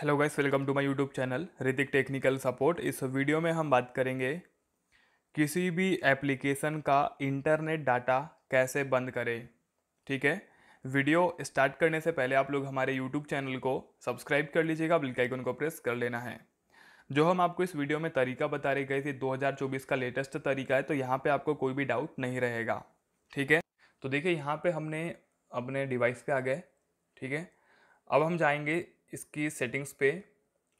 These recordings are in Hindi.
hello guys welcome to my YouTube channel Hrithik technical support इस वीडियो में हम बात करेंगे किसी भी एप्लीकेशन का इंटरनेट डाटा कैसे बंद करें ठीक है वीडियो स्टार्ट करने से पहले आप लोग हमारे यूट्यूब चैनल को सब्सक्राइब कर लीजिएगा बिल्कुल आइकन को प्रेस कर लेना है जो हम आपको इस वीडियो में तरीका बता रहे गए थे दो का लेटेस्ट तरीका है तो यहाँ पर आपको कोई भी डाउट नहीं रहेगा ठीक है तो देखिए यहाँ पर हमने अपने डिवाइस पर आ गए ठीक है अब हम जाएंगे इसकी सेटिंग्स पे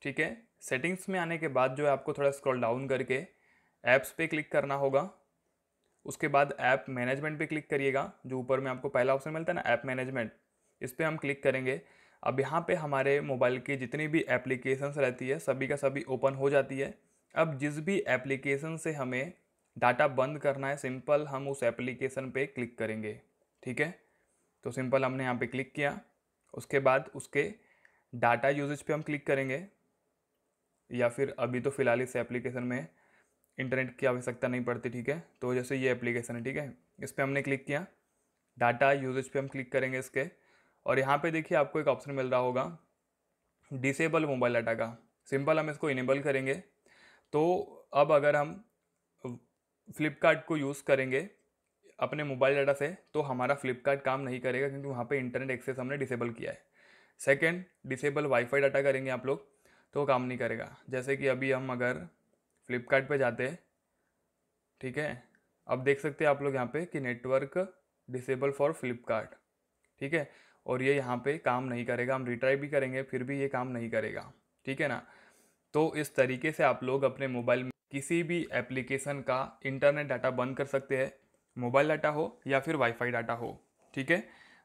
ठीक है सेटिंग्स में आने के बाद जो है आपको थोड़ा स्क्रॉल डाउन करके ऐप्स पे क्लिक करना होगा उसके बाद ऐप मैनेजमेंट पे क्लिक करिएगा जो ऊपर में आपको पहला ऑप्शन मिलता है ना ऐप मैनेजमेंट इस पर हम क्लिक करेंगे अब यहाँ पे हमारे मोबाइल की जितनी भी एप्लीकेशंस रहती है सभी का सभी ओपन हो जाती है अब जिस भी एप्लीकेशन से हमें डाटा बंद करना है सिंपल हम उस एप्लीकेशन पे क्लिक करेंगे ठीक है तो सिंपल हमने यहाँ पे क्लिक किया उसके बाद उसके डाटा यूजेज पे हम क्लिक करेंगे या फिर अभी तो फ़िलहाल इस एप्लीकेशन में इंटरनेट की आवश्यकता नहीं पड़ती ठीक है तो जैसे ये एप्लीकेशन है ठीक है इस पर हमने क्लिक किया डाटा यूजेज पे हम क्लिक करेंगे इसके और यहाँ पे देखिए आपको एक ऑप्शन मिल रहा होगा डिसेबल मोबाइल डाटा का सिंपल हम इसको इनेबल करेंगे तो अब अगर हम फ्लिपकार्ट को यूज़ करेंगे अपने मोबाइल डाटा से तो हमारा फ्लिपकार्ट काम नहीं करेगा क्योंकि वहाँ पे इंटरनेट एक्सेस हमने डिसेबल किया है सेकेंड डिसेबल वाईफाई डाटा करेंगे आप लोग तो काम नहीं करेगा जैसे कि अभी हम अगर फ्लिपकार्ट पे जाते हैं ठीक है अब देख सकते हैं आप लोग यहाँ पे कि नेटवर्क डिसेबल फॉर फ्लिपकार्ट ठीक है और ये यहाँ पे काम नहीं करेगा हम रिट्राई भी करेंगे फिर भी ये काम नहीं करेगा ठीक है ना तो इस तरीके से आप लोग अपने मोबाइल में किसी भी एप्लीकेशन का इंटरनेट डाटा बंद कर सकते हैं मोबाइल डाटा हो या फिर वाईफाई डाटा हो ठीक है